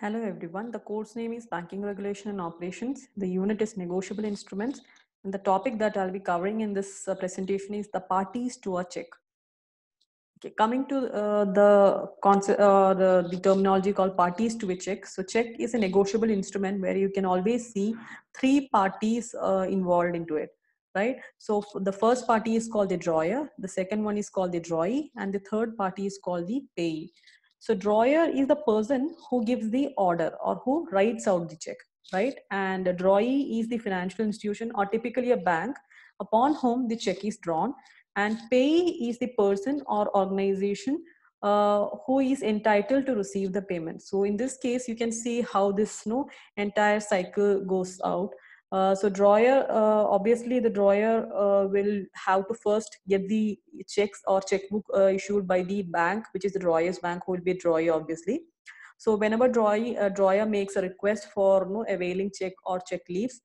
Hello everyone. The course name is Banking Regulation and Operations. The unit is Negotiable Instruments. And the topic that I'll be covering in this uh, presentation is the parties to a check. Okay, coming to uh, the, concept, uh, the, the terminology called parties to a check. So check is a negotiable instrument where you can always see three parties uh, involved into it, right? So the first party is called the drawer, the second one is called the drawee, and the third party is called the payee. So drawer is the person who gives the order or who writes out the check, right? And a drawee is the financial institution or typically a bank upon whom the check is drawn. And payee is the person or organization uh, who is entitled to receive the payment. So in this case, you can see how this you know, entire cycle goes out. Uh, so drawer, uh, obviously the drawer uh, will have to first get the checks or checkbook uh, issued by the bank, which is the drawer's bank who will be drawer obviously. So whenever drawer, uh, drawer makes a request for you know, availing check or check leaves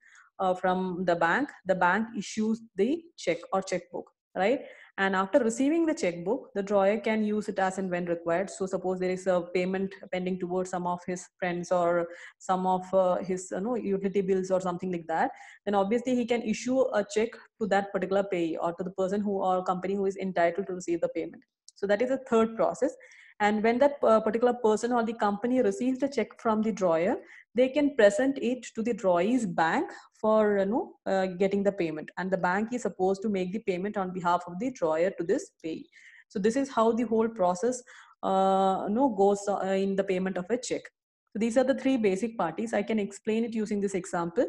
from the bank, the bank issues the check or checkbook, right? And after receiving the checkbook, the drawer can use it as and when required. So suppose there is a payment pending towards some of his friends or some of uh, his you know, utility bills or something like that, then obviously he can issue a check to that particular payee or to the person who or company who is entitled to receive the payment. So that is the third process. And when that uh, particular person or the company receives the check from the drawer, they can present it to the drawee's bank for you know, uh, getting the payment. And the bank is supposed to make the payment on behalf of the drawer to this payee. So this is how the whole process uh, you know, goes uh, in the payment of a check. So these are the three basic parties. I can explain it using this example.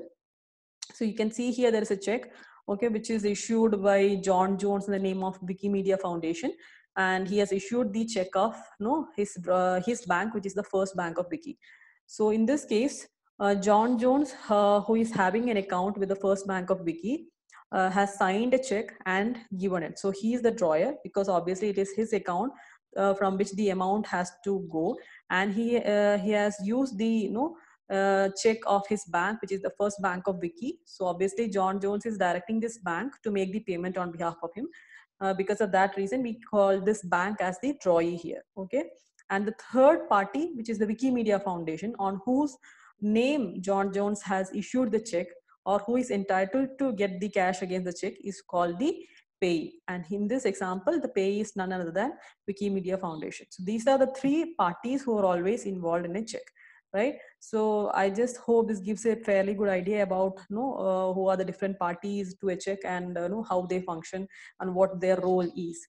So you can see here there is a check okay, which is issued by John Jones in the name of Wikimedia Foundation and he has issued the check of no his, uh, his bank, which is the first bank of Wiki. So in this case, uh, John Jones, uh, who is having an account with the first bank of Wiki, uh, has signed a check and given it. So he is the drawer because obviously it is his account uh, from which the amount has to go. And he, uh, he has used the you know, uh, check of his bank, which is the first bank of Vicky. So obviously, John Jones is directing this bank to make the payment on behalf of him. Uh, because of that reason, we call this bank as the drawee here. Okay. And the third party, which is the Wikimedia Foundation, on whose name John Jones has issued the check or who is entitled to get the cash against the check is called the payee. And in this example, the payee is none other than Wikimedia Foundation. So these are the three parties who are always involved in a check right so i just hope this gives a fairly good idea about you know uh, who are the different parties to a check and uh, you know how they function and what their role is